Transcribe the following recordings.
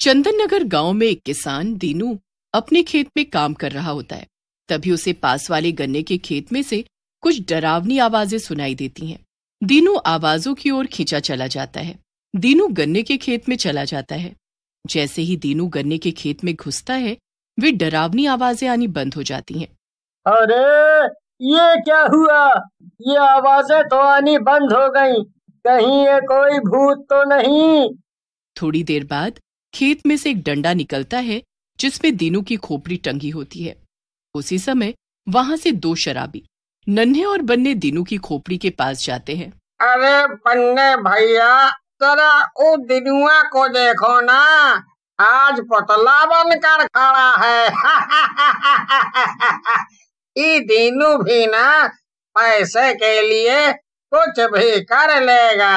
चंदन नगर गांव में एक किसान दीनू अपने खेत में काम कर रहा होता है तभी उसे पास वाले गन्ने के खेत में से कुछ डरावनी आवाजें सुनाई देती हैं दीनू आवाजों की ओर खींचा चला जाता है दीनू गन्ने के खेत में चला जाता है जैसे ही दीनू गन्ने के खेत में घुसता है वे डरावनी आवाजें आनी बंद हो जाती हैं अरे ये क्या हुआ ये आवाजें तो आनी बंद हो गईं। कहीं ये कोई भूत तो नहीं थोड़ी देर बाद खेत में से एक डंडा निकलता है जिसमें दीनू की खोपड़ी टंगी होती है उसी समय वहां से दो शराबी नन्हे और बन्ने दीनू की खोपड़ी के पास जाते हैं अरे बन्ने भैया जरा ओ दिनुआ को देखो ना आज पतला बन कर खड़ा है ये दिनू भी ना पैसे के लिए कुछ भी कर लेगा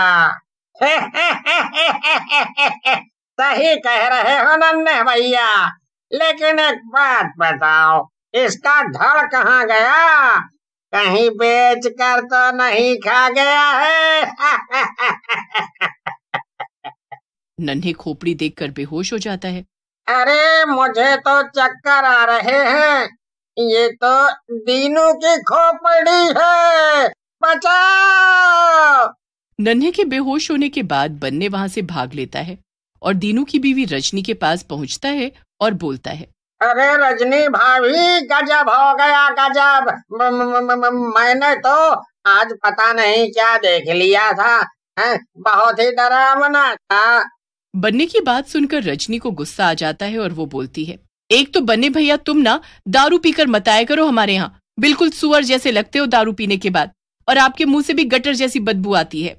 सही कह रहे हो नन्हे भैया लेकिन एक बात बताओ इसका धड़ कहाँ गया कहीं बेच कर तो नहीं खा गया है नन्हे खोपड़ी देखकर बेहोश हो जाता है अरे मुझे तो चक्कर आ रहे हैं ये तो दीनू की खोपड़ी है बचाओ नन्हे के बेहोश होने के बाद बन्ने वहाँ से भाग लेता है और दीनू की बीवी रजनी के पास पहुंचता है और बोलता है अरे रजनी भाभी गजब हो गया गजब मैंने तो आज पता नहीं क्या देख लिया था है? बहुत ही डरावना था बन्ने की बात सुनकर रजनी को गुस्सा आ जाता है और वो बोलती है एक तो बन्ने भैया तुम ना दारू पीकर मताया करो हमारे यहाँ बिल्कुल सुअर जैसे लगते हो दारू पीने के बाद और आपके मुंह से भी गटर जैसी बदबू आती है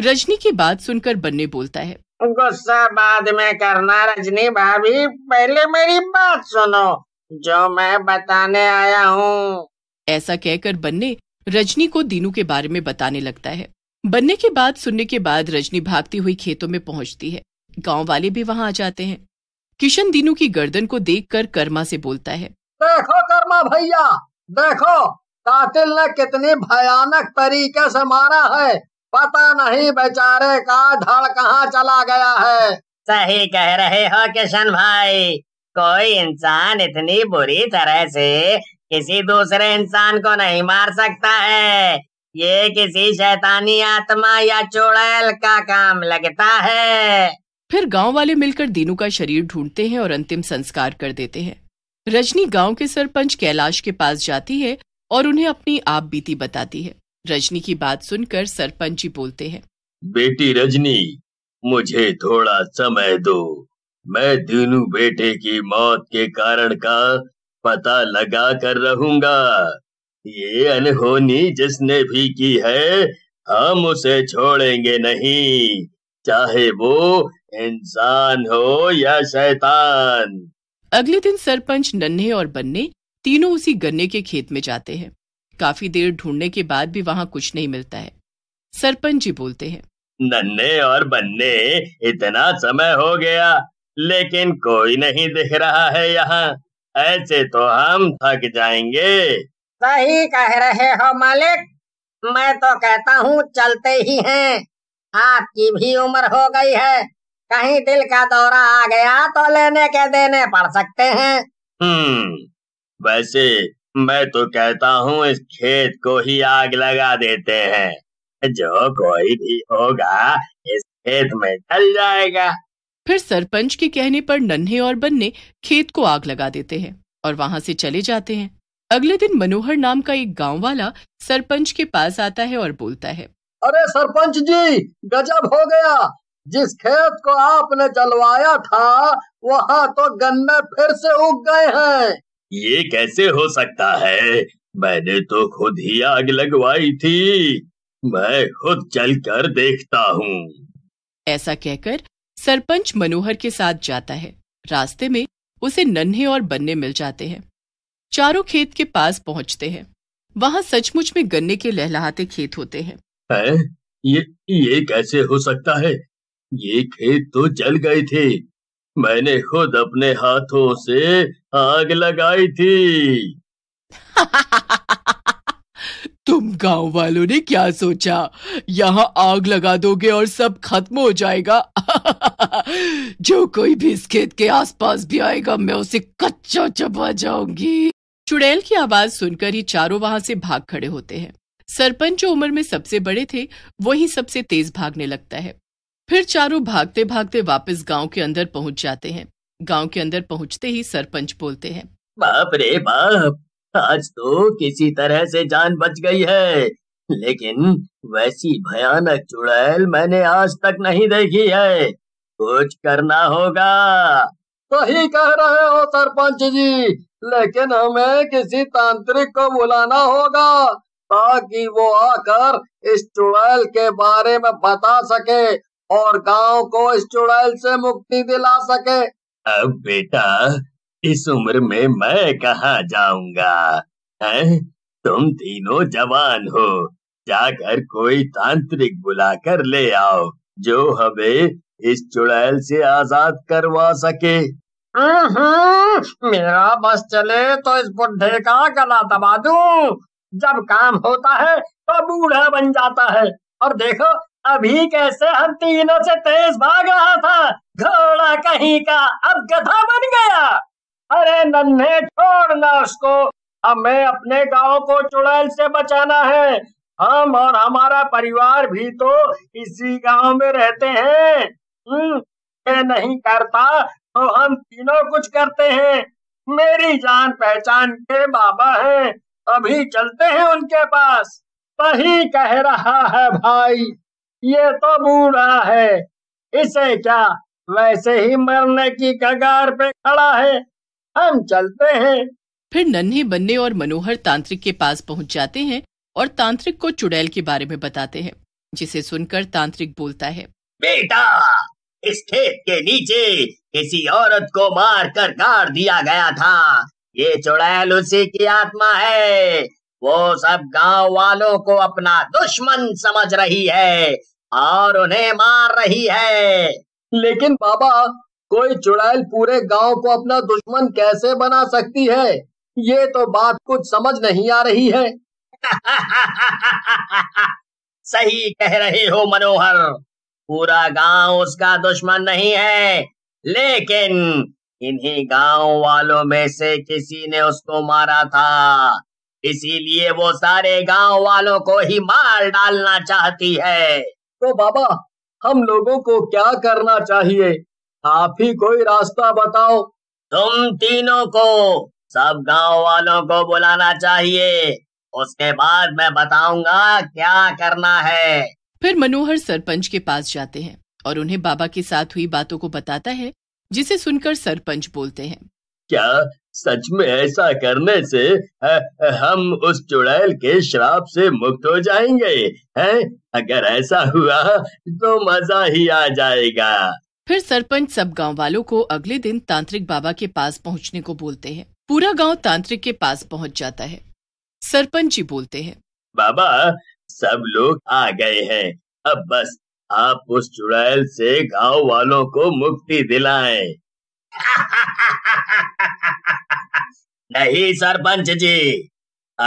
रजनी की बात सुनकर बन्ने बोलता है गुस्सा बाद में करना रजनी भाभी पहले मेरी बात सुनो जो मैं बताने आया हूँ ऐसा कहकर बन्ने रजनी को दीनू के बारे में बताने लगता है बनने की बात सुनने के बाद रजनी भागती हुई खेतों में पहुंचती है गांव वाले भी वहां आ जाते हैं किशन दीनू की गर्दन को देखकर कर्मा से बोलता है देखो कर्मा भैया देखो कातिल ने कितनी भयानक तरीके से मारा है पता नहीं बेचारे का धड़ कहाँ चला गया है सही कह रहे हो किशन भाई कोई इंसान इतनी बुरी तरह से किसी दूसरे इंसान को नहीं मार सकता है ये किसी शैतानी आत्मा या चुड़ैल का काम लगता है फिर गांव वाले मिलकर दीनू का शरीर ढूंढते हैं और अंतिम संस्कार कर देते हैं रजनी गांव के सरपंच कैलाश के पास जाती है और उन्हें अपनी आप बीती बताती है रजनी की बात सुनकर सरपंच जी बोलते हैं बेटी रजनी मुझे थोड़ा समय दो मैं दोनों बेटे की मौत के कारण का पता लगा कर रहूंगा ये अनहोनी जिसने भी की है हम उसे छोड़ेंगे नहीं चाहे वो इंसान हो या शैतान अगले दिन सरपंच नन्हे और बन्ने तीनों उसी गन्ने के खेत में जाते हैं काफी देर ढूंढने के बाद भी वहाँ कुछ नहीं मिलता है सरपंच जी बोलते हैं नन्हे और बन्ने इतना समय हो गया लेकिन कोई नहीं दिख रहा है यहाँ ऐसे तो हम थक जाएंगे सही कह रहे हो मालिक मैं तो कहता हूँ चलते ही हैं आपकी भी उम्र हो गई है कहीं दिल का दौरा आ गया तो लेने के देने पड़ सकते हैं हम्म वैसे मैं तो कहता हूँ इस खेत को ही आग लगा देते हैं जो कोई भी होगा इस खेत में जल जाएगा फिर सरपंच के कहने पर नन्हे और बन्ने खेत को आग लगा देते हैं और वहाँ से चले जाते हैं अगले दिन मनोहर नाम का एक गांव वाला सरपंच के पास आता है और बोलता है अरे सरपंच जी गजब हो गया जिस खेत को आपने जलवाया था वहाँ तो गन्ने फिर से उग गए हैं ये कैसे हो सकता है मैंने तो खुद ही आग लगवाई थी मैं खुद चल कर देखता हूँ ऐसा कहकर सरपंच मनोहर के साथ जाता है रास्ते में उसे नन्हे और बन्ने मिल जाते हैं चारों खेत के पास पहुंचते हैं वहां सचमुच में गन्ने के लहलाते खेत होते हैं है? ये ये कैसे हो सकता है ये खेत तो जल गए थे मैंने खुद अपने हाथों से आग लगाई थी तुम गांव वालों ने क्या सोचा यहाँ आग लगा दोगे और सब खत्म हो जाएगा जो कोई भी इस खेत के आसपास भी आएगा मैं उसे कच्चा चबा जाऊंगी चुड़ैल की आवाज सुनकर ही चारों वहां से भाग खड़े होते हैं सरपंच जो उम्र में सबसे बड़े थे वही सबसे तेज भागने लगता है फिर चारों भागते भागते वापस गांव के अंदर पहुंच जाते हैं गांव के अंदर पहुंचते ही सरपंच बोलते हैं बाप रे बाप आज तो किसी तरह से जान बच गई है लेकिन वैसी भयानक चुड़ैल मैंने आज तक नहीं देखी है कुछ करना होगा सही कह रहे हो सरपंच जी लेकिन हमें किसी तांत्रिक को बुलाना होगा ताकि वो आकर इस चुड़ैल के बारे में बता सके और गांव को इस चुड़ैल से मुक्ति दिला सके अब बेटा इस उम्र में मैं कहा जाऊंगा तुम तीनों जवान हो जाकर कोई तांत्रिक बुलाकर ले आओ जो हमें इस चुड़ैल से आजाद करवा सके मेरा बस चले तो इस बुढ़े का गला दबा दू जब काम होता है तो बूढ़ा बन जाता है और देखो अभी कैसे हम तीनों से तेज भाग रहा था घोड़ा कहीं का अब गधा बन गया अरे नन्हे छोड़ना उसको हमें अपने गांव को चुड़ैल से बचाना है हम और हमारा परिवार भी तो इसी गांव में रहते हैं ये हम्म, नहीं करता तो हम तीनों कुछ करते हैं मेरी जान पहचान के बाबा हैं अभी चलते हैं उनके पास वही कह रहा है भाई ये तो बूढ़ा है इसे क्या वैसे ही मरने की कगार पे खड़ा है हम चलते हैं फिर नन्हे बन्ने और मनोहर तांत्रिक के पास पहुंच जाते हैं और तांत्रिक को चुड़ैल के बारे में बताते हैं जिसे सुनकर तांत्रिक बोलता है बेटा इस खेत के नीचे किसी औरत को मार कर गाड़ दिया गया था ये चुड़ैल उसी की आत्मा है वो सब गांव वालों को अपना दुश्मन समझ रही है और उन्हें मार रही है लेकिन बाबा कोई चुड़ैल पूरे गांव को अपना दुश्मन कैसे बना सकती है ये तो बात कुछ समझ नहीं आ रही है सही कह रहे हो मनोहर पूरा गांव उसका दुश्मन नहीं है लेकिन इन्हीं गांव वालों में से किसी ने उसको मारा था इसीलिए वो सारे गांव वालों को ही मार डालना चाहती है तो बाबा हम लोगों को क्या करना चाहिए आप ही कोई रास्ता बताओ तुम तीनों को सब गांव वालों को बुलाना चाहिए उसके बाद मैं बताऊंगा क्या करना है फिर मनोहर सरपंच के पास जाते हैं और उन्हें बाबा के साथ हुई बातों को बताता है जिसे सुनकर सरपंच बोलते हैं क्या सच में ऐसा करने से हम उस चुड़ैल के श्राप से मुक्त हो जाएंगे हैं? अगर ऐसा हुआ तो मजा ही आ जाएगा फिर सरपंच सब गांव वालों को अगले दिन तांत्रिक बाबा के पास पहुंचने को बोलते हैं पूरा गांव तांत्रिक के पास पहुंच जाता है सरपंच जी बोलते हैं बाबा सब लोग आ गए हैं अब बस आप उस चुड़ैल से गांव वालों को मुक्ति दिलाएं। नहीं सरपंच जी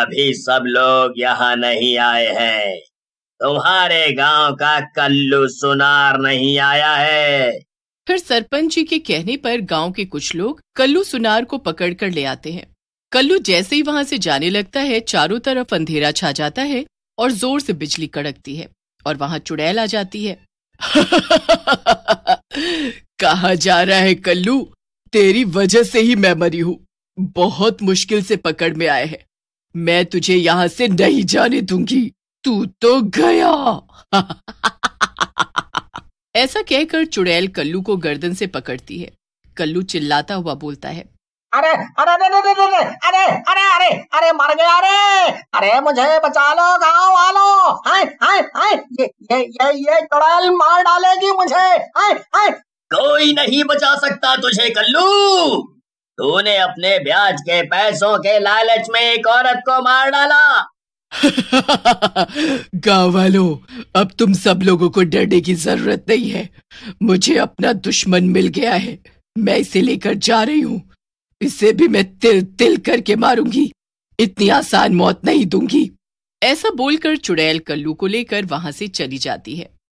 अभी सब लोग यहाँ नहीं आए हैं तुम्हारे गांव का कल्लू सुनार नहीं आया है फिर सरपंच जी के कहने पर गांव के कुछ लोग कल्लू सुनार को पकड़ कर ले आते हैं कल्लू जैसे ही वहाँ से जाने लगता है चारों तरफ अंधेरा छा जाता है और जोर से बिजली कड़कती है और वहाँ चुड़ैल आ जाती है कहा जा रहा है कल्लू तेरी वजह से ही मैं मरी हूँ बहुत मुश्किल से पकड़ में आए हैं मैं तुझे यहाँ से नहीं जाने दूंगी तू तो गया ऐसा कहकर चुड़ैल कल्लू को गर्दन से पकड़ती है कल्लू चिल्लाता हुआ बोलता है अरे अरे अरे अरे अरे अरे अरे अरे अरे मर गया अरे अरे मुझे बचा लो गांव वालों हाय हाय हाय ये ये ये ये चुड़ैल मार डालेगी मुझे हाय हाय कोई नहीं बचा सकता तुझे कल्लू तूने अपने ब्याज के पैसों के लालच में एक औरत को मार डाला गाँव वालों अब तुम सब लोगों को डरने की जरूरत नहीं है मुझे अपना दुश्मन मिल गया है मैं इसे लेकर जा रही हूँ इसे भी मैं तिल तिल करके मारूंगी इतनी आसान मौत नहीं दूंगी ऐसा बोलकर चुड़ैल कल्लू को लेकर वहां से चली जाती है